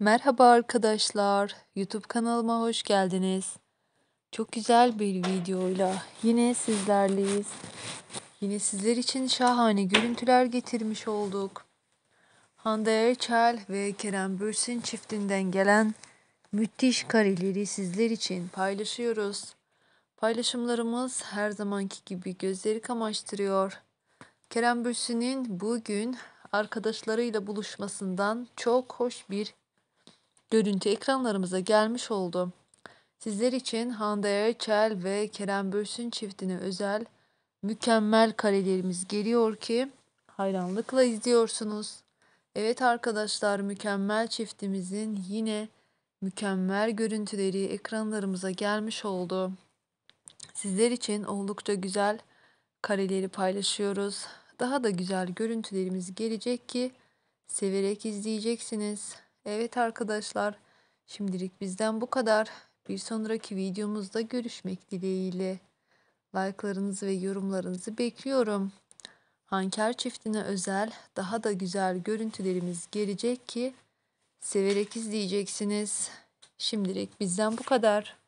Merhaba arkadaşlar. YouTube kanalıma hoş geldiniz. Çok güzel bir videoyla yine sizlerleyiz. Yine sizler için şahane görüntüler getirmiş olduk. Hande Erçel ve Kerem Bürsin çiftinden gelen müthiş kareleri sizler için paylaşıyoruz. Paylaşımlarımız her zamanki gibi gözleri kamaştırıyor. Kerem Bürsin'in bugün arkadaşlarıyla buluşmasından çok hoş bir görüntü ekranlarımıza gelmiş oldu. Sizler için Hande Erçel ve Kerem Bürsün çiftine özel mükemmel karelerimiz geliyor ki hayranlıkla izliyorsunuz. Evet arkadaşlar mükemmel çiftimizin yine mükemmel görüntüleri ekranlarımıza gelmiş oldu. Sizler için oldukça güzel kareleri paylaşıyoruz. Daha da güzel görüntülerimiz gelecek ki severek izleyeceksiniz. Evet arkadaşlar şimdilik bizden bu kadar. Bir sonraki videomuzda görüşmek dileğiyle. Like'larınızı ve yorumlarınızı bekliyorum. Hanker çiftine özel daha da güzel görüntülerimiz gelecek ki severek izleyeceksiniz. Şimdilik bizden bu kadar.